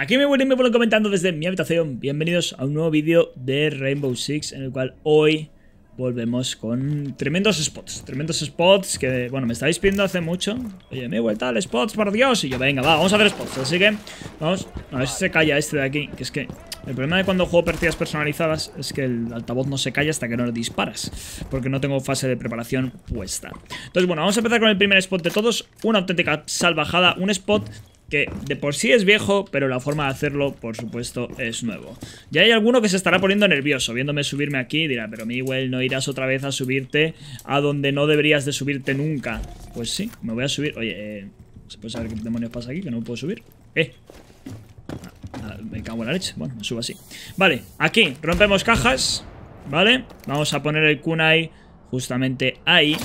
Aquí me vuelven, me vuelven comentando desde mi habitación. Bienvenidos a un nuevo vídeo de Rainbow Six en el cual hoy volvemos con tremendos spots. Tremendos spots que, bueno, me estáis pidiendo hace mucho. Oye, me he vuelto al spots, por Dios. Y yo, venga, va, vamos a hacer spots. Así que, vamos, a ver si se calla este de aquí. Que es que el problema de cuando juego partidas personalizadas es que el altavoz no se calla hasta que no lo disparas. Porque no tengo fase de preparación puesta. Entonces, bueno, vamos a empezar con el primer spot de todos. Una auténtica salvajada. Un spot que de por sí es viejo, pero la forma de hacerlo, por supuesto, es nuevo. Ya hay alguno que se estará poniendo nervioso viéndome subirme aquí dirá, pero Miguel, no irás otra vez a subirte a donde no deberías de subirte nunca. Pues sí, me voy a subir. Oye, eh, ¿se puede saber qué demonios pasa aquí? Que no me puedo subir. Eh, ah, ah, me cago en la leche. Bueno, me subo así. Vale, aquí rompemos cajas. Vale, vamos a poner el kunai justamente ahí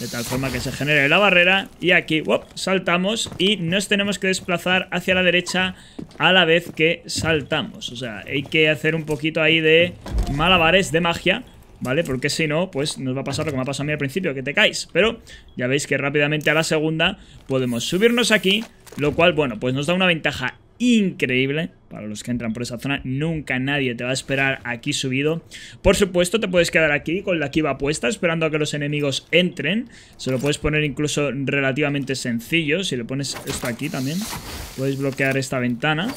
de tal forma que se genere la barrera y aquí saltamos y nos tenemos que desplazar hacia la derecha a la vez que saltamos. O sea, hay que hacer un poquito ahí de malabares de magia. ¿Vale? Porque si no, pues nos va a pasar lo que me ha pasado a mí al principio, que te caes. Pero ya veis que rápidamente a la segunda podemos subirnos aquí, lo cual, bueno, pues nos da una ventaja increíble para los que entran por esa zona. Nunca nadie te va a esperar aquí subido. Por supuesto, te puedes quedar aquí con la kiva puesta, esperando a que los enemigos entren. Se lo puedes poner incluso relativamente sencillo. Si le pones esto aquí también, puedes bloquear esta ventana.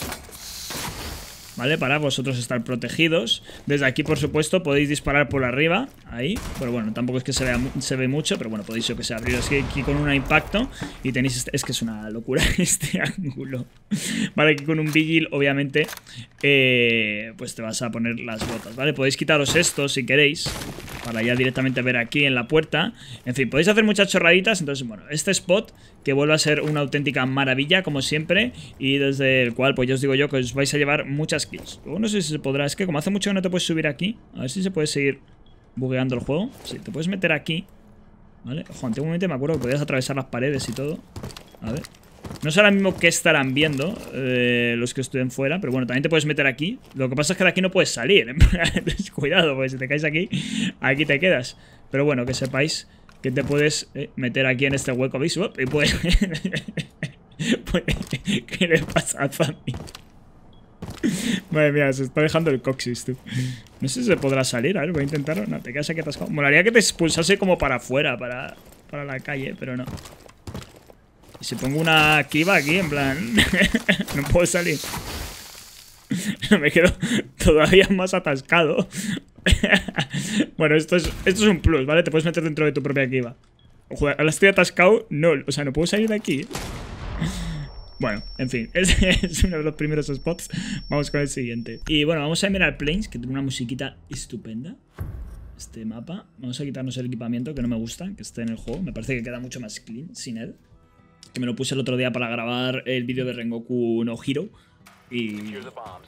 ¿vale? Para vosotros estar protegidos. Desde aquí, por supuesto, podéis disparar por arriba, ahí, pero bueno, tampoco es que se, vea, se ve mucho, pero bueno, podéis, yo que sé, abrir aquí con un impacto y tenéis... Este, es que es una locura este ángulo. Vale, aquí con un vigil, obviamente, eh, pues te vas a poner las botas, ¿vale? Podéis quitaros esto si queréis, para ya directamente ver aquí en la puerta. En fin, podéis hacer muchas chorraditas, entonces bueno, este spot que vuelve a ser una auténtica maravilla como siempre y desde el cual pues yo os digo yo que os vais a llevar muchas kills. Luego no sé si se podrá, es que como hace mucho que no te puedes subir aquí, a ver si se puede seguir bugueando el juego. Sí, te puedes meter aquí, ¿vale? Ojo, antiguamente me acuerdo que podías atravesar las paredes y todo. A ver, no sé ahora mismo qué estarán viendo eh, los que estén fuera, pero bueno, también te puedes meter aquí. Lo que pasa es que de aquí no puedes salir. Cuidado, porque si te caes aquí, aquí te quedas. Pero bueno, que sepáis que te puedes eh, meter aquí en este hueco, ¿veis? Y puedes... ¿Qué le pasa a Zami? Madre mía, se está dejando el coxis, tú. No sé si se podrá salir, a ver, voy a intentarlo. No, te quedas aquí atascado. Molaría que te expulsase como para afuera, para, para la calle, pero no. Y si pongo una kiva aquí, en plan... no puedo salir. Me quedo todavía más atascado. bueno, esto es, esto es un plus, ¿vale? Te puedes meter dentro de tu propia kiva. Joder, ahora estoy atascado. No, o sea, no puedo salir de aquí. Bueno, en fin, es uno de los primeros spots. Vamos con el siguiente. Y bueno, vamos a mirar Plains, que tiene una musiquita estupenda. Este mapa. Vamos a quitarnos el equipamiento, que no me gusta, que esté en el juego. Me parece que queda mucho más clean sin él que me lo puse el otro día para grabar el vídeo de Rengoku no Y,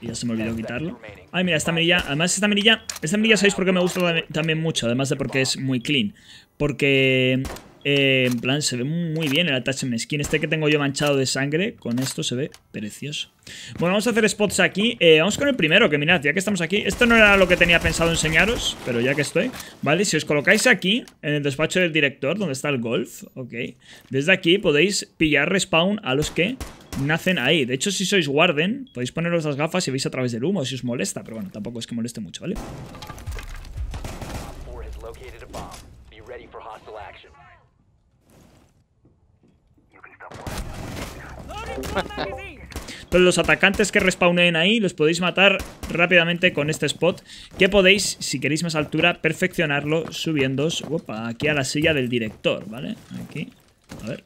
ya se me olvidó quitarlo. Ay, mira, esta mirilla. Además, esta mirilla, esta mirilla sabéis por me gusta también mucho, además de porque es muy clean. Porque eh, en plan, se ve muy bien el attachment skin. Este que tengo yo manchado de sangre, con esto se ve precioso. Bueno, vamos a hacer spots aquí. Eh, vamos con el primero, que mirad, ya que estamos aquí. Esto no era lo que tenía pensado enseñaros, pero ya que estoy. Vale, si os colocáis aquí, en el despacho del director, donde está el golf, ok. Desde aquí podéis pillar respawn a los que nacen ahí. De hecho, si sois guarden podéis poneros las gafas y veis a través del humo, si os molesta. Pero bueno, tampoco es que moleste mucho, ¿vale? Entonces los atacantes que respawnen ahí los podéis matar rápidamente con este spot, que podéis, si queréis más altura, perfeccionarlo subiendo. aquí a la silla del director, ¿vale? Aquí, a ver,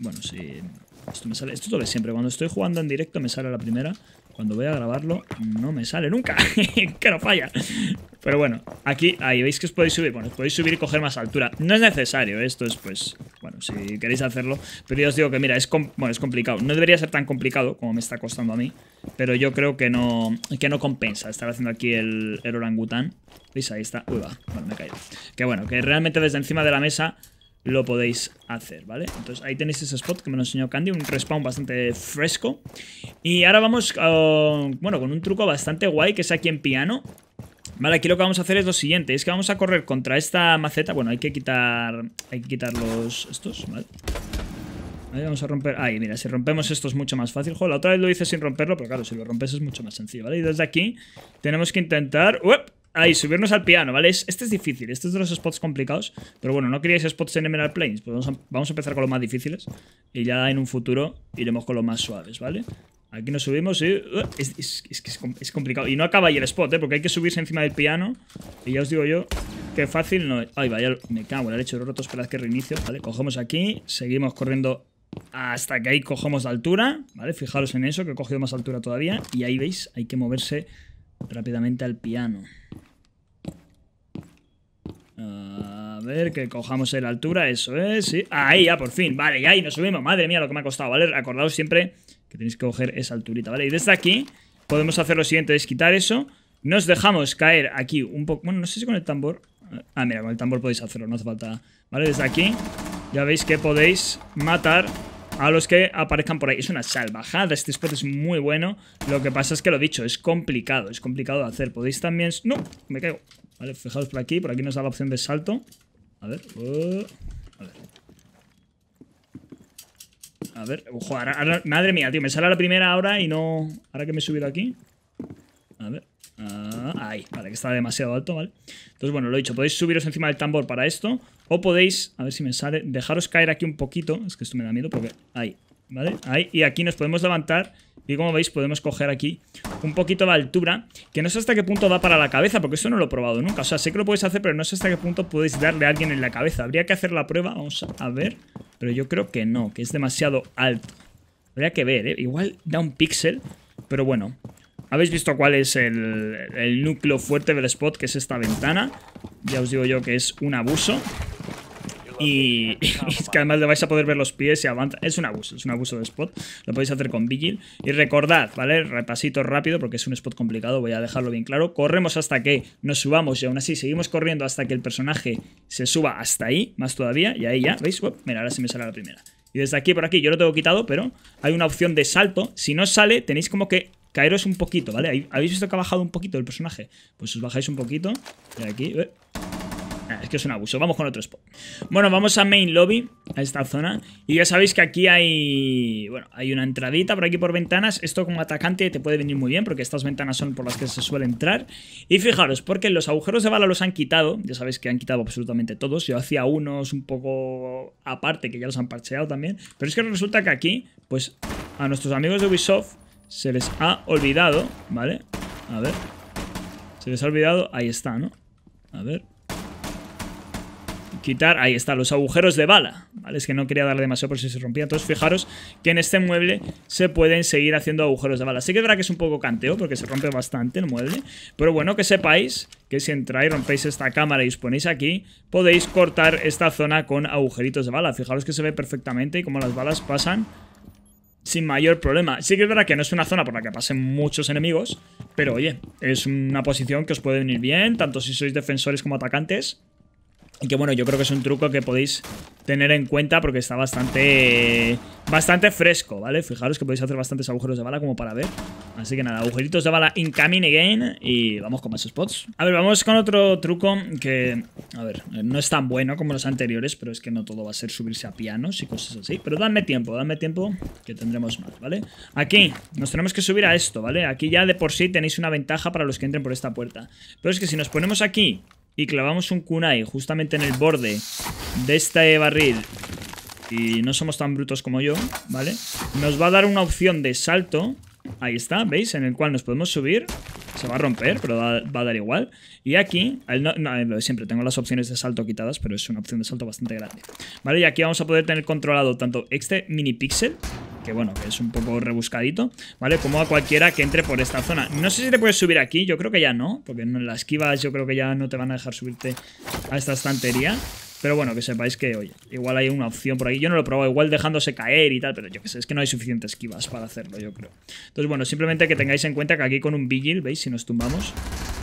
bueno, si... Esto me sale, esto lo siempre, cuando estoy jugando en directo me sale la primera, cuando voy a grabarlo no me sale nunca, que no falla. Pero bueno, aquí, ahí veis que os podéis subir, bueno, os podéis subir y coger más altura. No es necesario, esto es pues si queréis hacerlo. Pero yo os digo que, mira, es, bueno, es complicado. No debería ser tan complicado como me está costando a mí. Pero yo creo que no, que no compensa estar haciendo aquí el, orangután. ¿Veis? Ahí está. Uy, va. Bueno, me he caído. Que bueno, que realmente desde encima de la mesa lo podéis hacer, ¿vale? Entonces ahí tenéis ese spot que me lo enseñó Candy, un respawn bastante fresco. Y ahora vamos, bueno, con un truco bastante guay que es aquí en piano, Vale, aquí lo que vamos a hacer es lo siguiente. Es que vamos a correr contra esta maceta. Bueno, hay que quitar... Hay que quitar los... Estos, vale. Ahí vamos a romper... Ahí, mira, si rompemos esto es mucho más fácil. Joder, la otra vez lo hice sin romperlo, pero claro, si lo rompes es mucho más sencillo, ¿vale? Y desde aquí tenemos que intentar... ¡Uep! Ahí, subirnos al piano, ¿vale? Este es difícil, este es de los spots complicados. Pero bueno, no queríais spots en Emerald Plains. Pues vamos vamos a empezar con los más difíciles. Y ya en un futuro iremos con los más suaves, ¿vale? Aquí nos subimos y... Uh, es, que es, complicado. Y no acaba ahí el spot, ¿eh? Porque hay que subirse encima del piano. Y ya os digo yo que fácil no Ay, vaya, me cago en el hecho roto. Esperad que reinicio. Vale, cogemos aquí. Seguimos corriendo hasta que ahí cogemos la altura. Vale, fijaros en eso, que he cogido más altura todavía. Y ahí veis, hay que moverse rápidamente al piano. A ver, que cojamos la altura, eso es. Sí. Ahí, ya, por fin. Vale, ya ahí nos subimos. Madre mía, lo que me ha costado, ¿vale? Acordaos siempre que tenéis que coger esa alturita, ¿vale? Y desde aquí podemos hacer lo siguiente, es quitar eso. Nos dejamos caer aquí un poco... Bueno, no sé si con el tambor... Ah, mira, con el tambor podéis hacerlo, no hace falta... ¿Vale? Desde aquí ya veis que podéis matar a los que aparezcan por ahí. Es una salvajada, este spot es muy bueno. Lo que pasa es que lo dicho, es complicado, es complicado de hacer. Podéis también... ¡No! Me caigo. Vale, fijaos por aquí, por aquí nos da la opción de salto. A ver... Uh, a ver... A ver, madre mía, tío, me sale la primera ahora y no... Ahora que me he subido aquí. A ver. Ah, ahí, vale, que está demasiado alto, ¿vale? Entonces, bueno, lo he dicho, podéis subiros encima del tambor para esto. O podéis, a ver si me sale, dejaros caer aquí un poquito. Es que esto me da miedo porque... Ahí, ¿vale? Ahí, y aquí nos podemos levantar y como veis podemos coger aquí un poquito de altura, que no sé hasta qué punto va para la cabeza, porque esto no lo he probado nunca. O sea, sé que lo podéis hacer, pero no sé hasta qué punto podéis darle a alguien en la cabeza. Habría que hacer la prueba, vamos a ver, pero yo creo que no, que es demasiado alto. Habría que ver, ¿eh? Igual da un píxel, pero bueno. Habéis visto cuál es el, el núcleo fuerte del spot, que es esta ventana. Ya os digo yo que es un abuso. Y, es que además le vais a poder ver los pies y avanza. Es un abuso, es un abuso de spot. Lo podéis hacer con Vigil. Y recordad, ¿vale? Repasito rápido porque es un spot complicado, voy a dejarlo bien claro. Corremos hasta que nos subamos y aún así seguimos corriendo hasta que el personaje se suba hasta ahí, más todavía. Y ahí ya, ¿veis? mira, ahora se me sale la primera. Y desde aquí por aquí, yo lo tengo quitado, pero hay una opción de salto. Si no sale, tenéis como que caeros un poquito, ¿vale? ¿Habéis visto que ha bajado un poquito el personaje? Pues os bajáis un poquito. Y aquí... Eh. Ah, es que es un abuso. Vamos con otro spot. Bueno, vamos a Main Lobby, a esta zona. Y ya sabéis que aquí hay... Bueno, hay una entradita por aquí por ventanas. Esto como atacante te puede venir muy bien porque estas ventanas son por las que se suele entrar. Y fijaros, porque los agujeros de bala los han quitado. Ya sabéis que han quitado absolutamente todos. Yo hacía unos un poco aparte que ya los han parcheado también. Pero es que resulta que aquí, pues a nuestros amigos de Ubisoft se les ha olvidado, ¿vale? A ver. Se les ha olvidado, ahí está, ¿no? A ver quitar, ahí está, los agujeros de bala, Es que no quería darle demasiado por si se rompía, entonces fijaros que en este mueble se pueden seguir haciendo agujeros de bala. Sí que es que es un poco canteo porque se rompe bastante el mueble, pero bueno, que sepáis que si entráis, rompéis esta cámara y os ponéis aquí, podéis cortar esta zona con agujeritos de bala. Fijaros que se ve perfectamente y cómo las balas pasan sin mayor problema. Sí que es verdad que no es una zona por la que pasen muchos enemigos, pero oye, es una posición que os puede venir bien, tanto si sois defensores como atacantes. Y que bueno, yo creo que es un truco que podéis tener en cuenta porque está bastante bastante fresco, ¿vale? Fijaros que podéis hacer bastantes agujeros de bala como para ver. Así que nada, agujeritos de bala incoming again y vamos con más spots. A ver, vamos con otro truco que, a ver, no es tan bueno como los anteriores, pero es que no todo va a ser subirse a pianos y cosas así. Pero dame tiempo, dame tiempo que tendremos más, ¿vale? Aquí nos tenemos que subir a esto, ¿vale? Aquí ya de por sí tenéis una ventaja para los que entren por esta puerta. Pero es que si nos ponemos aquí y clavamos un kunai justamente en el borde de este barril y no somos tan brutos como yo, ¿vale? Nos va a dar una opción de salto, ahí está, ¿veis? En el cual nos podemos subir, se va a romper, pero va, a dar igual. Y aquí, siempre tengo las opciones de salto quitadas, pero es una opción de salto bastante grande, ¿vale? Y aquí vamos a poder tener controlado tanto este mini pixel que bueno, que es un poco rebuscadito, ¿vale? Como a cualquiera que entre por esta zona. No sé si te puedes subir aquí, yo creo que ya no, porque en las esquivas yo creo que ya no te van a dejar subirte a esta estantería. Pero bueno, que sepáis que, oye, igual hay una opción por aquí. Yo no lo he probado, igual dejándose caer y tal, pero yo qué sé, es que no hay suficientes esquivas para hacerlo, yo creo. Entonces, bueno, simplemente que tengáis en cuenta que aquí con un Vigil, ¿veis? Si nos tumbamos,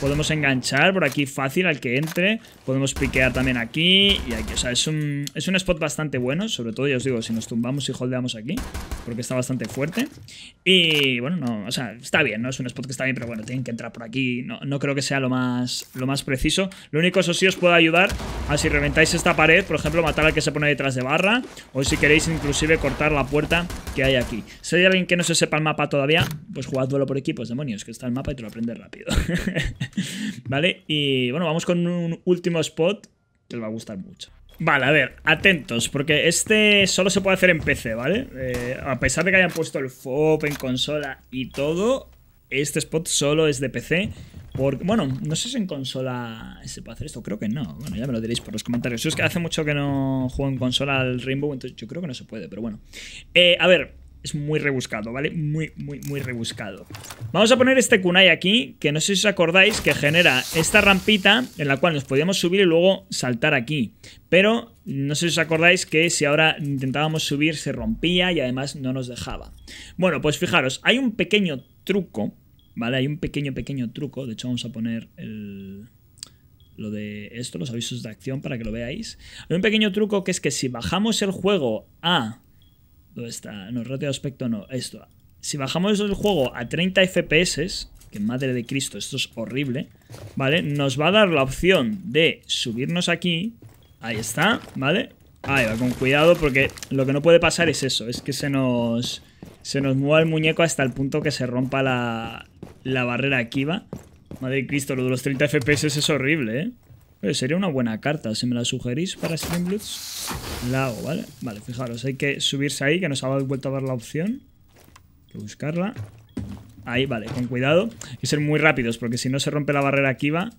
Podemos enganchar por aquí fácil al que entre. Podemos piquear también aquí y aquí. O sea, es un, es un spot bastante bueno. Sobre todo, ya os digo, si nos tumbamos y holdeamos aquí. Porque está bastante fuerte. Y bueno, no, o sea, está bien, ¿no? Es un spot que está bien, pero bueno, tienen que entrar por aquí. No, creo que sea lo más, lo más preciso. Lo único, eso sí, os puede ayudar a si reventáis esta pared, por ejemplo, matar al que se pone detrás de barra. O si queréis inclusive cortar la puerta que hay aquí. Si hay alguien que no se sepa el mapa todavía, pues jugad duelo por equipos, demonios, que está el mapa y te lo aprendes rápido. ¿Vale? Y bueno, vamos con un último spot que os va a gustar mucho. Vale, a ver, atentos, porque este solo se puede hacer en PC, ¿vale? Eh, a pesar de que hayan puesto el FOP en consola y todo, este spot solo es de PC. Porque, bueno, no sé si en consola se puede hacer esto, creo que no. Bueno, ya me lo diréis por los comentarios. Yo es que hace mucho que no juego en consola al Rainbow, entonces yo creo que no se puede, pero bueno. Eh, a ver, es muy rebuscado, ¿vale? Muy, muy, muy rebuscado. Vamos a poner este kunai aquí, que no sé si os acordáis, que genera esta rampita en la cual nos podíamos subir y luego saltar aquí. Pero no sé si os acordáis que si ahora intentábamos subir se rompía y además no nos dejaba. Bueno, pues fijaros, hay un pequeño truco, ¿vale? Hay un pequeño, pequeño truco. De hecho vamos a poner el lo de esto, los avisos de acción para que lo veáis. Hay un pequeño truco que es que si bajamos el juego a ¿Dónde está? No, ratio de aspecto no. Esto. Si bajamos el juego a 30 FPS, que madre de Cristo, esto es horrible, ¿vale? Nos va a dar la opción de subirnos aquí. Ahí está, ¿vale? Ahí va, con cuidado, porque lo que no puede pasar es eso, es que se nos... Se nos mueva el muñeco hasta el punto que se rompa la, la barrera aquí, ¿va? Madre de Cristo, lo de los 30 FPS es horrible, ¿eh? sería una buena carta, si me la sugerís para Streambloods, la hago, ¿vale? Vale, fijaros, hay que subirse ahí, que nos ha vuelto a dar la opción. que buscarla. Ahí, vale, con cuidado. Hay que ser muy rápidos, porque si no se rompe la barrera aquí va.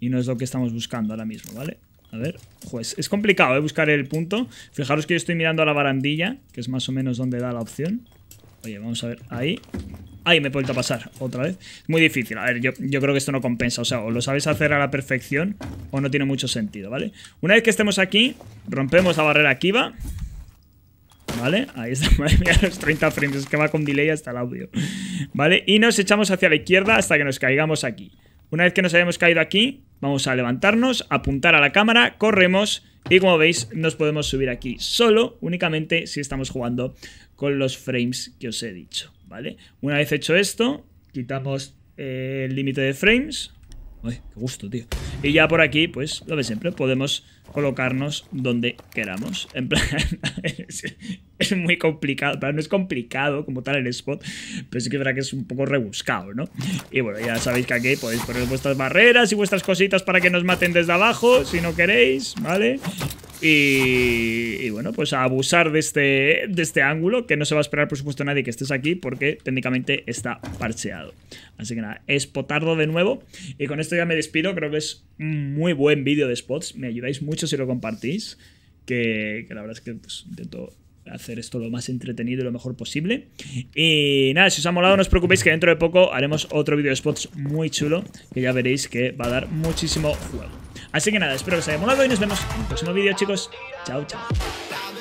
Y no es lo que estamos buscando ahora mismo, ¿vale? A ver, pues es complicado ¿eh? buscar el punto. Fijaros que yo estoy mirando a la barandilla, que es más o menos donde da la opción. Oye, vamos a ver, ahí. Ahí me he vuelto a pasar otra vez. Muy difícil. A ver, yo, creo que esto no compensa. O sea, o lo sabes hacer a la perfección o no tiene mucho sentido, ¿vale? Una vez que estemos aquí, rompemos la barrera aquí, va. ¿Vale? Ahí está, madre mía, los 30 frames. Es que va con delay hasta el audio. ¿Vale? Y nos echamos hacia la izquierda hasta que nos caigamos aquí. Una vez que nos hayamos caído aquí, vamos a levantarnos, apuntar a la cámara, corremos... Y como veis, nos podemos subir aquí solo, únicamente si estamos jugando con los frames que os he dicho. ¿vale? Una vez hecho esto, quitamos eh, el límite de frames. Uy, qué gusto, tío. Y ya por aquí, pues, lo de siempre, podemos colocarnos donde queramos. En plan, es, muy complicado. Pero no es complicado como tal el spot, pero sí que que es un poco rebuscado, ¿no? Y bueno, ya sabéis que aquí podéis poner vuestras barreras y vuestras cositas para que nos maten desde abajo, si no queréis, ¿vale? Y, bueno, pues a abusar de este, este ángulo, que no se va a esperar por supuesto nadie que estés aquí, porque técnicamente está parcheado. Así que nada, es potardo de nuevo. Y con esto ya me despido, creo que es un muy buen vídeo de spots, me ayudáis mucho si lo compartís, que, la verdad es que pues, intento hacer esto lo más entretenido y lo mejor posible. Y nada, si os ha molado, no os preocupéis que dentro de poco haremos otro vídeo de spots muy chulo, que ya veréis que va a dar muchísimo juego. Así que nada, espero que os haya molado y nos vemos en el próximo vídeo, chicos. Chao, chao.